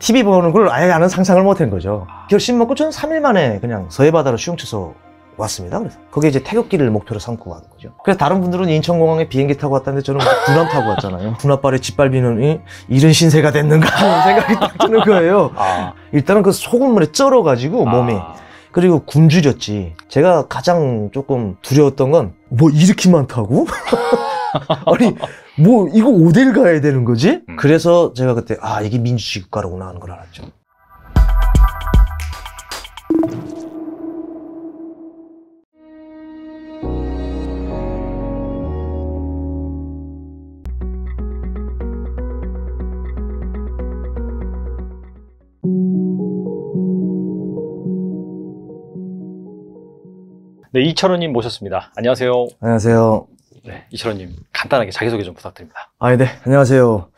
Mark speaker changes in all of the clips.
Speaker 1: TV 보는 걸 아예 나는 상상을 못 한 거죠. 결심 아. 먹고 전는 3일 만에 그냥 서해바다로 수용체소 왔습니다. 그래서 거기 이제 태극기를 목표로 삼고 가는 거죠. 그래서 다른 분들은 인천공항에 비행기 타고 왔다는데 저는 뭐 군함 타고 왔잖아요. 군함발에 짓밟히는 이, 이런 신세가 됐는가 하는 아. 생각이 딱 드는 거예요. 아. 일단은 그 소금물에 쩔어가지고 아. 몸이 아. 그리고 굶주렸지. 제가 가장 조금 두려웠던 건 뭐 이렇게 많다고? 아니 뭐 이거 어딜 가야 되는 거지? 음. 그래서 제가 그때 아 이게 민주주의 국가로구나 하는 걸 알았죠.
Speaker 2: 네, 이철호님 모셨습니다. 안녕하세요.
Speaker 1: 안녕하세요. 네,
Speaker 2: 이철호님 간단하게 자기소개 좀 부탁드립니다.
Speaker 1: 아, 네. 안녕하세요.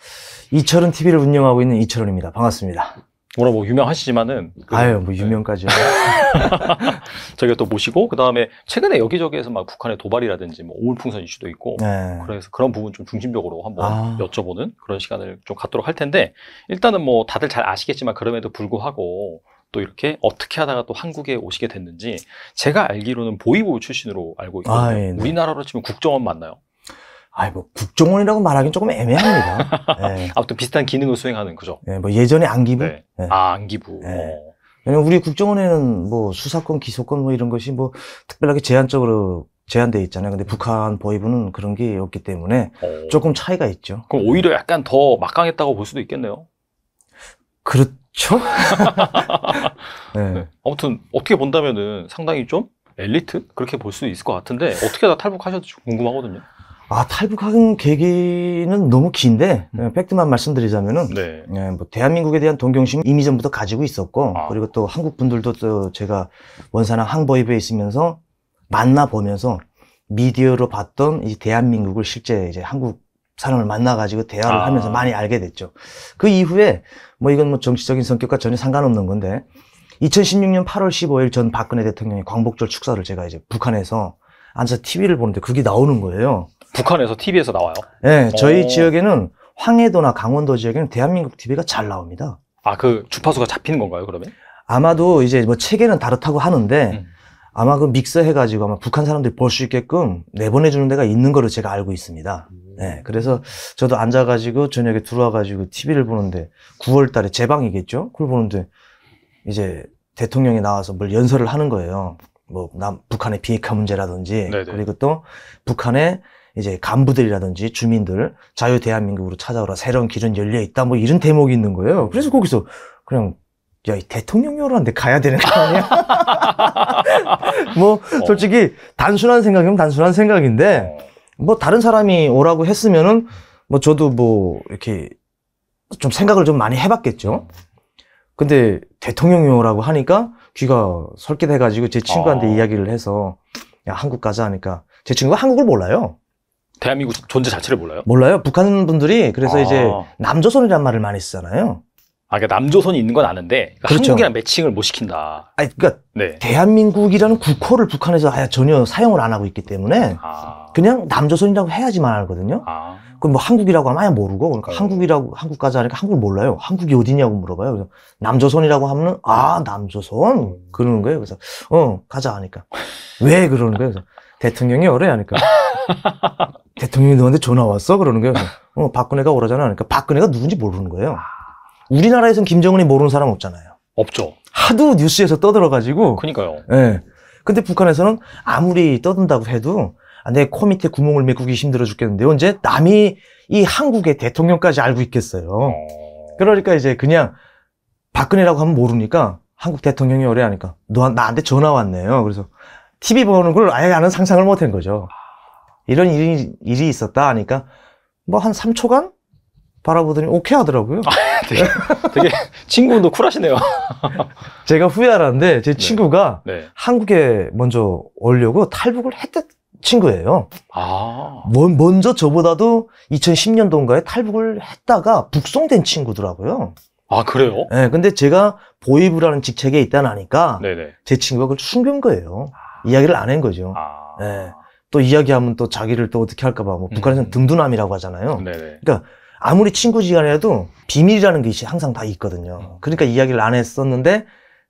Speaker 1: 이철은 TV를 운영하고 있는 이철은입니다. 반갑습니다. 뭐라 뭐 유명하시지만은 그 아유 뭐 유명까지요. 네. 저희가
Speaker 2: 또 모시고 그 다음에 최근에 여기저기에서 막 북한의 도발이라든지 뭐 오물풍선 이슈도 있고 네. 그래서 그런 부분 좀 중심적으로 한번 아. 여쭤보는 그런 시간을 좀 갖도록 할 텐데 일단은 뭐 다들 잘 아시겠지만 그럼에도 불구하고 또 이렇게 어떻게 하다가 또 한국에 오시게 됐는지 제가 알기로는 보이보 출신으로 알고 있거든요. 아, 예, 네. 우리나라로 치면 국정원 맞나요? 아이 뭐
Speaker 1: 국정원이라고 말하기는 조금 애매합니다.
Speaker 2: 네. 아무튼 비슷한 기능을 수행하는 거죠. 네,
Speaker 1: 뭐 예전에 안기부. 네. 네. 아 안기부. 네. 어. 왜냐면 우리 국정원에는 뭐 수사권, 기소권 뭐 이런 것이 뭐 특별하게 제한적으로 제한돼 있잖아요. 근데 북한 보위부는 그런 게 없기 때문에 오. 어. 조금 차이가 있죠. 그럼 오히려
Speaker 2: 약간 더 막강했다고 볼 수도 있겠네요. 그렇죠.
Speaker 1: 네. 네.
Speaker 2: 아무튼 어떻게 본다면은 상당히 좀 엘리트 그렇게 볼 수 있을 것 같은데 어떻게 다 탈북하셨는지 궁금하거든요.
Speaker 1: 아, 탈북한 계기는 너무 긴데, 음. 예, 팩트만 말씀드리자면은, 네. 예, 뭐 대한민국에 대한 동경심 이미 전부터 가지고 있었고, 아. 그리고 또 한국 분들도 또 제가 원산항 항보입에 있으면서 만나보면서 미디어로 봤던 이 대한민국을 실제 이제 한국 사람을 만나가지고 대화를 아. 하면서 많이 알게 됐죠. 그 이후에, 뭐 이건 뭐 정치적인 성격과 전혀 상관없는 건데, 2016년 8월 15일 전 박근혜 대통령이 광복절 축사를 제가 이제 북한에서 앉아서 TV를 보는데 그게 나오는 거예요.
Speaker 2: 북한에서 TV에서 나와요?
Speaker 1: 네, 저희 오. 어. 지역에는 황해도나 강원도 지역에는 대한민국 TV가 잘 나옵니다.
Speaker 2: 아, 그 주파수가 잡히는 건가요, 그러면?
Speaker 1: 아마도 이제 뭐 체계는 다르다고 하는데 음. 아마 그믹서해가지고 아마 북한 사람들이 볼 수 있게끔 내보내주는 데가 있는 거로 제가 알고 있습니다. 음. 네, 그래서 저도 앉아가지고 저녁에 들어와가지고 TV를 보는데 9월 달에 제 방이겠죠? 그걸 보는데 이제 대통령이 나와서 뭘 연설을 하는 거예요. 뭐, 남, 북한의 비핵화 문제라든지, 네네. 그리고 또 북한의 이제 간부들이라든지 주민들 자유 대한민국으로 찾아오라 새로운 길은 열려 있다 뭐 이런 대목이 있는 거예요. 그래서 거기서 그냥 야, 대통령이라는데 가야 되는 거 아니야? 뭐, 어. 솔직히, 단순한 생각이면 단순한 생각인데, 어. 뭐, 다른 사람이 오라고 했으면은, 뭐, 저도 뭐, 이렇게, 좀 생각을 좀 많이 해봤겠죠? 근데, 대통령이 오라고 하니까, 귀가 설계돼가지고, 제 친구한테 어. 이야기를 해서, 야, 한국 가자 하니까, 제 친구가 한국을 몰라요. 대한민국 존재 자체를 몰라요? 몰라요. 북한 분들이 그래서 아. 이제 남조선이란 말을 많이 쓰잖아요.
Speaker 2: 아, 그러니까 남조선이 있는 건 아는데 그러니까 그렇죠. 한국이랑 매칭을 못 시킨다. 아니, 그러니까 네.
Speaker 1: 대한민국이라는 국호를 북한에서 아예 전혀 사용을 안 하고 있기 때문에 아. 그냥 남조선이라고 해야지만 알거든요. 아. 그럼 뭐 한국이라고 하면 아예 모르고 그러니까 네. 한국이라고 한국까지 하니까 한국을 몰라요. 한국이 어디냐고 물어봐요. 그래서 남조선이라고 하면은 아 남조선 그러는 거예요. 그래서 어 가자 하니까 왜 그러는 거예요. 그래서 대통령이 어려야 하니까. 대통령이 너한테 전화 왔어? 그러는 거예요. 어, 박근혜가 오라잖아. 그러니까 박근혜가 누군지 모르는 거예요. 우리나라에선 김정은이 모르는 사람 없잖아요. 없죠. 하도 뉴스에서 떠들어가지고. 그니까요. 예. 근데 북한에서는 아무리 떠든다고 해도 아, 내코 밑에 구멍을 메꾸기 힘들어 죽겠는데 언제 남이 이 한국의 대통령까지 알고 있겠어요. 어. 그러니까 이제 그냥 박근혜라고 하면 모르니까 한국 대통령이 오래 하니까 너 나한테 전화 왔네요. 그래서 TV 보는 걸 아예 아는 상상을 못한 거죠. 아. 이런 일이, 일이 있었다 하니까 뭐 한 3초간 바라보더니 오케이 하더라고요. 아, 되게, 되게 친구도 쿨하시네요. 제가 후회하는데 라제 네. 친구가 네. 네. 한국에 먼저 오려고 탈북을 했던 친구예요. 아. 먼저 저보다도 2010년도인가에 탈북을 했다가 북송된 친구더라고요. 아 그래요? 네, 근데 제가 보이브라는 직책에 있다 나니까 네네. 제 친구가 그걸 숨긴 거예요. 아... 이야기를 안 한 거죠. 아... 네. 또 이야기하면 또 자기를 또 어떻게 할까봐 뭐 북한에서는 음. 등두남이라고 하잖아요. 네네. 그러니까 아무리 친구지간에도 비밀이라는 것이 항상 다 있거든요. 음. 그러니까 이야기를 안 했었는데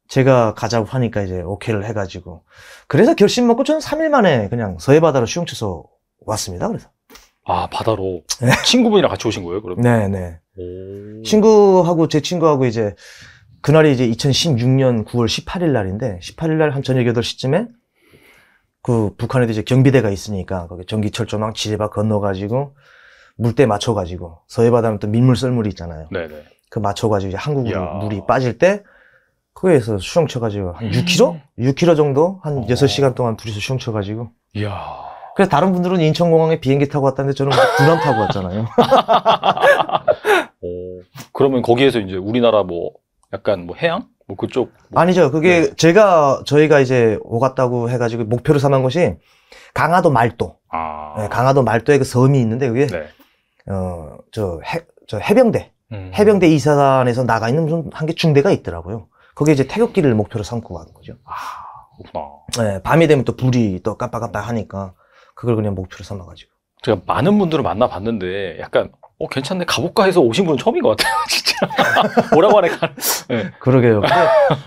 Speaker 1: 제가 가자고 하니까 이제 오케이를 해가지고 그래서 결심 먹고 저는 3일 만에 그냥 서해 바다로 수용체소 왔습니다. 그래서 아
Speaker 2: 바다로 네. 친구분이랑 같이 오신 거예요? 그러면 네네 네. 오.
Speaker 1: 친구하고 제 친구하고 이제 그날이 이제 2016년 9월 18일 날인데 18일 날 한 저녁 8시쯤에 그 북한에도 이제 경비대가 있으니까 거기 전기철조망 지뢰밭 건너가지고 물때 맞춰가지고 서해바다는 또 밀물 썰물이 있잖아요. 네네. 그 맞춰가지고 이제 한국으로 야. 물이 빠질 때 거기에서 수영 쳐가지고 한 6km? 6km 음. 정도 한 어. 6시간 동안 둘이서 수영 쳐가지고. 야. 그래서 다른 분들은 인천공항에 비행기 타고 왔다는데 저는 군함 타고 왔잖아요.
Speaker 2: 오, 그러면 거기에서 이제 우리나라 뭐 약간 뭐 해양? 뭐 그쪽
Speaker 1: 뭐 아니죠. 그게 네. 제가 저희가 이제 오갔다고 해가지고 목표로 삼은 것이 강화도 말도. 아... 네, 강화도 말도에 그 섬이 있는데 그게 네. 어저 저 해병대 음... 해병대 이사단에서 나가 있는 무슨 한개 중대가 있더라고요. 거기 이제 태극기를 목표로 삼고 가는 거죠. 아, 그렇구나. 네, 밤이 되면 또 불이 또 깜빡깜빡 하니까 그걸 그냥 목표로 삼아가지고. 제가 많은 분들을 만나봤는데 약간 어, 괜찮네. 가볼까 해서 오신 분은 처음인 것 같아요. 진짜. 뭐라고 하네. 네. 그러게요. 근데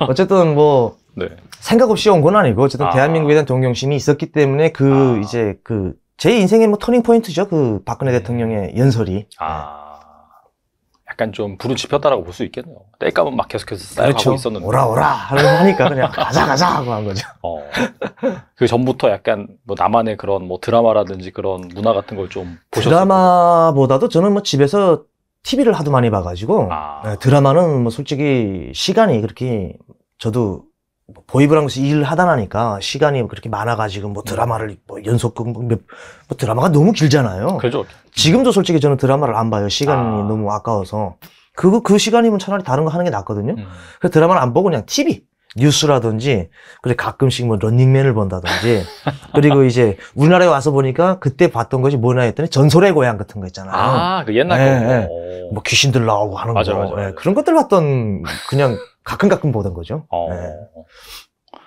Speaker 1: 어쨌든 뭐, 네. 생각 없이 온 건 아니고, 어쨌든 아. 대한민국에 대한 동경심이 있었기 때문에 그, 아. 이제 그, 제 인생의 뭐 터닝 포인트죠. 그 박근혜 네. 대통령의 연설이. 아.
Speaker 2: 약간 좀 불을 지폈다라고 볼 수 있겠네요. 때감은막 계속해서 쌓여가고 그렇죠. 있었는데. 오라 오라 하니까 그냥 가자 가자 하고 한 거죠. 어. 그 전부터 약간 뭐 나만의 그런 뭐 드라마라든지 그런 문화 같은 걸 좀
Speaker 1: 보셨어요? 드라마보다도 저는 뭐 집에서 TV를 하도 많이 봐가지고 아. 네, 드라마는 뭐 솔직히 시간이 그렇게 저도 뭐 보입을 하면서 일 하다 나니까 시간이 뭐 그렇게 많아가지고 뭐 드라마를 뭐 연속금 뭐, 뭐 드라마가 너무 길잖아요. 그죠. 지금도 솔직히 저는 드라마를 안 봐요. 시간이 아. 너무 아까워서 그거 그 시간이면 차라리 다른 거 하는 게 낫거든요. 음. 그 드라마를 안 보고 그냥 TV 뉴스라든지 그리고 가끔씩 뭐 런닝맨을 본다든지 그리고 이제 우리나라에 와서 보니까 그때 봤던 것이 뭐냐 했더니 전설의 고향 같은 거 있잖아요. 아그 옛날 예, 거. 예. 뭐 귀신들 나오고 하는 맞아, 거. 맞아, 예, 맞아. 예, 그런 것들 봤던 그냥 가끔 가끔 보던 거죠.
Speaker 2: 어. 네.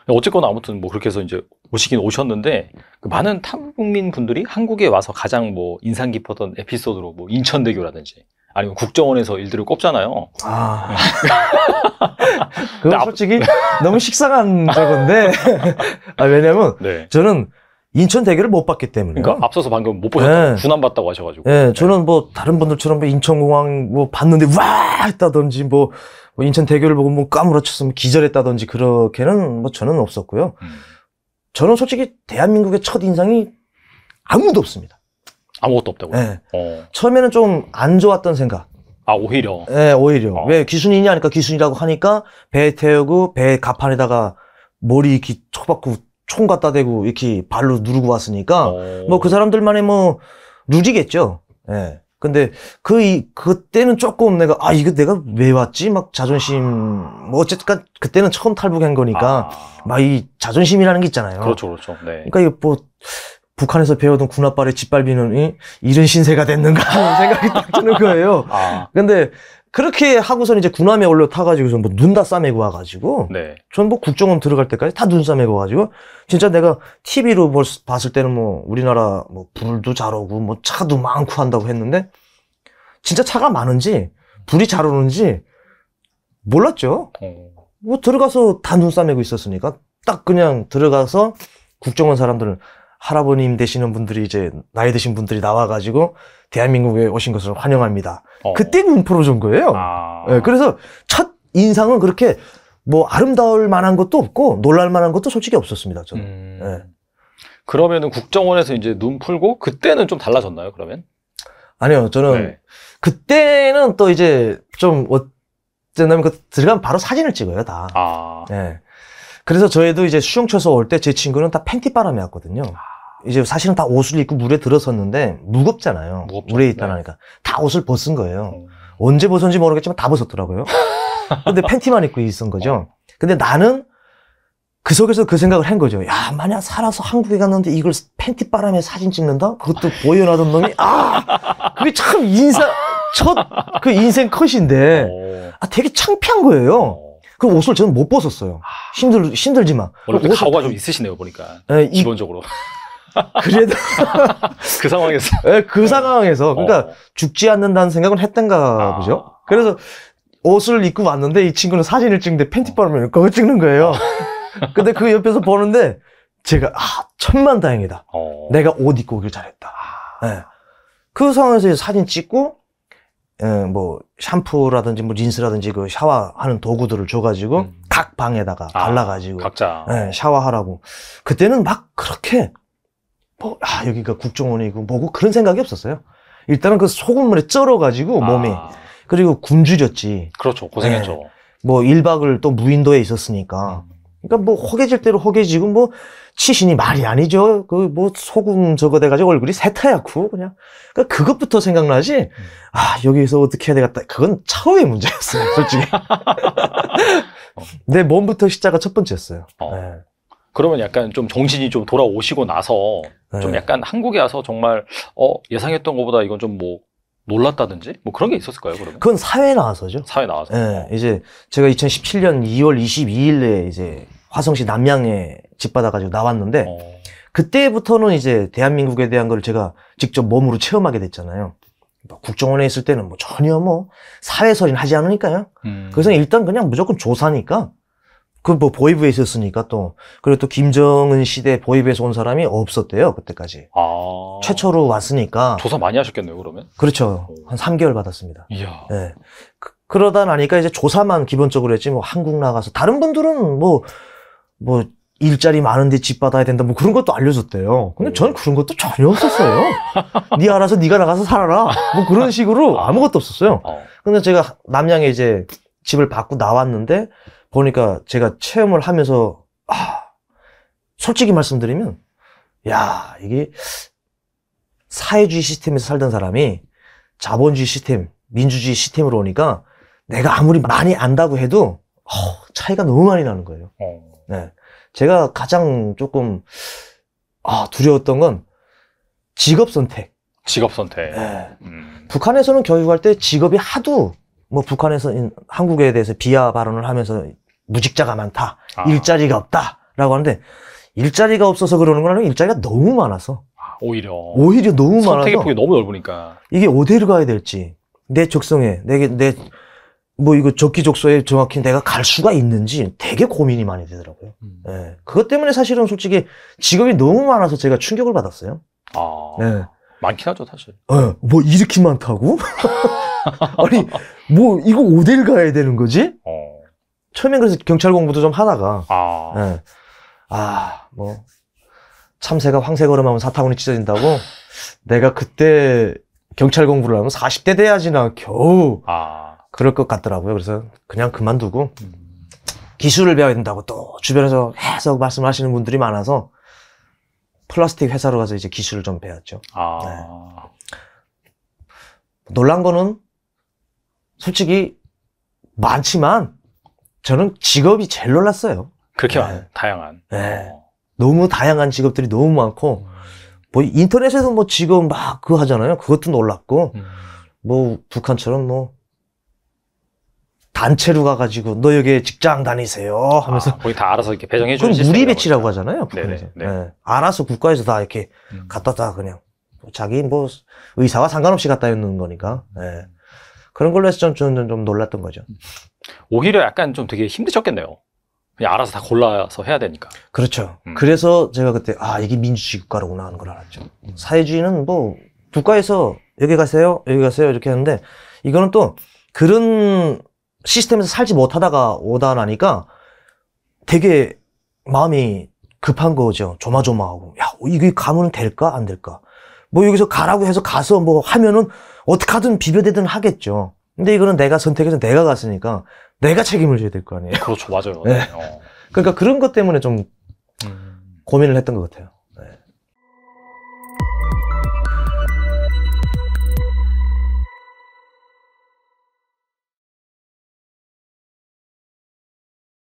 Speaker 2: 어쨌거나 아무튼 뭐 그렇게 해서 이제 오시긴 오셨는데 그 많은 타국민 분들이 한국에 와서 가장 뭐 인상 깊었던 에피소드로 뭐 인천대교라든지 아니면 국정원에서 일들을 꼽잖아요.
Speaker 1: 아. 그건 솔직히 너무 식상한 저건데. 아, 왜냐면 네. 저는 인천 대결을 못 봤기 때문에. 그러니까
Speaker 2: 앞서서 방금 못 보셨다고 네. 예. 군안 봤다고 하셔가지고.
Speaker 1: 예, 네, 저는 뭐 다른 분들처럼 뭐 인천공항 뭐 봤는데 와 했다든지 뭐, 뭐 인천 대결을 보고 뭐 까무러쳤으면 기절했다든지 그렇게는 뭐 저는 없었고요. 음. 저는 솔직히 대한민국의 첫 인상이 아무도 없습니다. 아무것도 없다고요? 네. 어. 처음에는 좀 안 좋았던 생각. 아 오히려. 네, 오히려. 어. 왜 기순이냐 하니까 기순이라고 하니까 배 태우고 배 가판에다가 머리 이렇게 쳐박고 총 갖다 대고 이렇게 발로 누르고 왔으니까 어. 뭐그 사람들만의 뭐누지겠죠 예. 근데 그 이, 그때는 조금 내가 아 이거 내가 왜 왔지 막 자존심 뭐 어쨌든 그때는 처음 탈북한 거니까 아. 막이 자존심이라는 게 있잖아요. 그렇죠, 그렇죠. 네. 그러니까 이거 뭐 북한에서 배우던 군홧발의짓밟이는 이, 이런 신세가 됐는가 하는 생각이 딱 드는 거예요. 아. 근데 그렇게 하고선 이제 군함에 올려타가지고서뭐눈다 싸매고 와가지고 네. 전뭐 국정원 들어갈 때까지 다 눈 싸매고 와가지고 진짜 내가 TV로 봤을 때는 뭐 우리나라 뭐 불도 잘 오고 뭐 차도 많고 한다고 했는데 진짜 차가 많은지 불이 잘 오는지 몰랐죠. 어. 뭐 들어가서 다 눈 싸매고 있었으니까 딱 그냥 들어가서 국정원 사람들은 할아버님 되시는 분들이 이제 나이 드신 분들이 나와가지고 대한민국에 오신 것을 환영합니다. 어. 그때 눈프로준 거예요. 아. 네, 그래서 첫 인상은 그렇게 뭐 아름다울 만한 것도 없고 놀랄 만한 것도 솔직히 없었습니다. 저는. 음.
Speaker 2: 네. 그러면은 국정원에서 이제 눈 풀고 그때는 좀 달라졌나요? 그러면?
Speaker 1: 아니요, 저는 네. 그때는 또 이제 좀 어쨌냐면 그 들어가면 바로 사진을 찍어요 다. 아. 네. 그래서 저희도 이제 수영쳐서올 때 제 친구는 다 팬티 바람이왔거든요 아. 이제 사실은 다 옷을 입고 물에 들어섰는데 무겁잖아요. 무겁죠. 물에 있다 나니까 네. 다 옷을 벗은 거예요. 음. 언제 벗은지 모르겠지만 다 벗었더라고요. 근데 팬티만 입고 있었던 거죠. 근데 나는 그 속에서 그 생각을 한 거죠. 야, 만약 살아서 한국에 갔는데 이걸 팬티 바람에 사진 찍는다? 그것도 보여놔던 놈이, 아! 그게 참 인사, 첫 그 인생 컷인데, 어. 아, 되게 창피한 거예요. 그 옷을 저는 못 벗었어요. 아. 힘들, 힘들지만. 원래 옷, 가오가
Speaker 2: 좀 있으시네요, 보니까.
Speaker 1: 에, 기본적으로. 그래도 그 상황에서 네, 그 상황에서 어. 그러니까 어. 죽지 않는다는 생각은 했던가 아. 보죠. 그래서 옷을 입고 왔는데 이 친구는 사진을 찍는데 팬티 바르면 그거 찍는 거예요. 근데 그 옆에서 보는데 제가 아 천만 다행이다. 어. 내가 옷 입고 오길 잘했다. 네. 그 상황에서 사진 찍고 음, 뭐 샴푸라든지 뭐 린스라든지 그 샤워하는 도구들을 줘가지고 음. 각 방에다가 아, 발라가지고 아, 각자 네, 샤워하라고 그때는 막 그렇게 뭐, 아, 여기가 국정원이고 뭐고 그런 생각이 없었어요. 일단은 그 소금물에 쩔어가지고 아. 몸이 아. 그리고 굶주렸지. 그렇죠. 고생했죠. 네. 뭐 1박을 또 무인도에 있었으니까. 그러니까 뭐 허개질 대로 허개지고 뭐 치신이 말이 아니죠. 그 뭐 소금 저거 돼가지고 얼굴이 새타얗고 그냥. 그러니까 그것부터 생각나지. 아 여기서 어떻게 해야 되겠다. 그건 차후의 문제였어요. 솔직히. 어. 내 몸부터 시작가 첫 번째였어요. 어. 네. 그러면 약간 좀 정신이
Speaker 2: 좀 돌아오시고 나서 네. 좀 약간 한국에 와서 정말 어 예상했던 것보다 이건 좀 뭐 놀랐다든지 뭐 그런 게 있었을까요? 그러면 그건 사회 나와서죠. 사회 나와서.
Speaker 1: 네, 이제 제가 2017년 2월 22일에 이제 화성시 남양에 집 받아가지고 나왔는데 어. 그때부터는 이제 대한민국에 대한 걸 제가 직접 몸으로 체험하게 됐잖아요. 뭐 국정원에 있을 때는 뭐 전혀 뭐 사회설인 하지 않으니까요. 음. 그래서 일단 그냥 무조건 조사니까 그뭐 보이브에 있었으니까 또 그리고 또 김정은 시대 보이브에서 온 사람이 없었대요 그때까지 아... 최초로 왔으니까 조사 많이
Speaker 2: 하셨겠네요 그러면
Speaker 1: 그렇죠 한 3개월 받았습니다 이야. 네. 그, 러다 나니까 이제 조사만 기본적으로 했지 뭐 한국 나가서 다른 분들은 뭐뭐 뭐 일자리 많은데 집 받아야 된다 뭐 그런 것도 알려줬대요 근데 저는 그런 것도 전혀 없었어요 네 알아서 네가 나가서 살아라 뭐 그런 식으로 아. 아무것도 없었어요 어. 근데 제가 남양에 이제 집을 받고 나왔는데 보니까 제가 체험을 하면서 아, 솔직히 말씀드리면 야 이게 사회주의 시스템에서 살던 사람이 자본주의 시스템, 민주주의 시스템으로 오니까 내가 아무리 많이 안다고 해도 어, 차이가 너무 많이 나는 거예요. 어. 네. 제가 가장 조금 아, 두려웠던 건 직업 선택.
Speaker 2: 직업 선택. 네.
Speaker 1: 음. 북한에서는 교육할 때 직업이 하도 뭐 북한에서 한국에 대해서 비하 발언을 하면서 무직자가 많다, 아. 일자리가 없다라고 하는데 일자리가 없어서 그러는 건 아니고 일자리가 너무 많아서
Speaker 2: 아, 오히려 오히려
Speaker 1: 너무 많아서 선택의 폭이
Speaker 2: 너무 넓으니까
Speaker 1: 이게 어디로 가야 될지 내 적성에 내게 내 뭐 이거 적기적소에 정확히 내가 갈 수가 있는지 되게 고민이 많이 되더라고요. 음. 네. 그것 때문에 사실은 솔직히 직업이 너무 많아서 제가 충격을 받았어요. 아. 네.
Speaker 2: 많긴 하죠, 사실.
Speaker 1: 네. 뭐 이렇게 많다고? 아니 뭐 이거 어딜 가야 되는 거지? 어. 처음엔 그래서 경찰 공부도 좀 하다가 아. 네. 아, 뭐 참새가 황새 걸음하면 사타구니 찢어진다고 내가 그때 경찰 공부를 하면 40대 돼야지나 겨우 아. 그럴 것 같더라고요. 그래서 그냥 그만두고 음. 기술을 배워야 된다고 또 주변에서 계속 말씀하시는 분들이 많아서 플라스틱 회사로 가서 이제 기술을 좀 배웠죠. 아. 네. 놀란 거는 솔직히 많지만 저는 직업이 제일 놀랐어요.
Speaker 2: 그렇게 네. 많아요. 다양한.
Speaker 1: 네. 어. 너무 다양한 직업들이 너무 많고 음. 뭐 인터넷에서 뭐 직업 막 그거 하잖아요. 그것도 놀랐고 음. 뭐 북한처럼 뭐 단체로 가가지고 너 여기 직장 다니세요 하면서 아, 거의다 알아서 이렇게 배정해 주는 그럼 무리 배치라고 하잖아요 북한에서 네네, 네. 네. 알아서 국가에서 다 이렇게 음. 갖다 다 그냥 자기 뭐 의사와 상관없이 갔다 있는 거니까 네. 그런 걸로 해서 저는 좀 놀랐던 거죠. 음.
Speaker 2: 오히려 약간 좀 되게 힘드셨겠네요. 그냥 알아서 다 골라서 해야 되니까.
Speaker 1: 그렇죠. 음. 그래서 제가 그때 아 이게 민주주의 국가로구나 하는 걸 알았죠. 음. 사회주의는 뭐 국가에서 여기 가세요, 여기 가세요 이렇게 하는데 이거는 또 그런 시스템에서 살지 못하다가 오다 나니까 되게 마음이 급한 거죠. 조마조마하고 야 이게 가면 될까 안 될까. 뭐 여기서 가라고 해서 가서 뭐 하면은 어떻게 하든 비벼대든 하겠죠. 근데 이거는 내가 선택해서 내가 갔으니까 내가 책임을 져야 될 거 아니에요. 그렇죠, 맞아요. 네. 네. 어. 그러니까 그런 것 때문에 좀 음. 고민을 했던 것 같아요.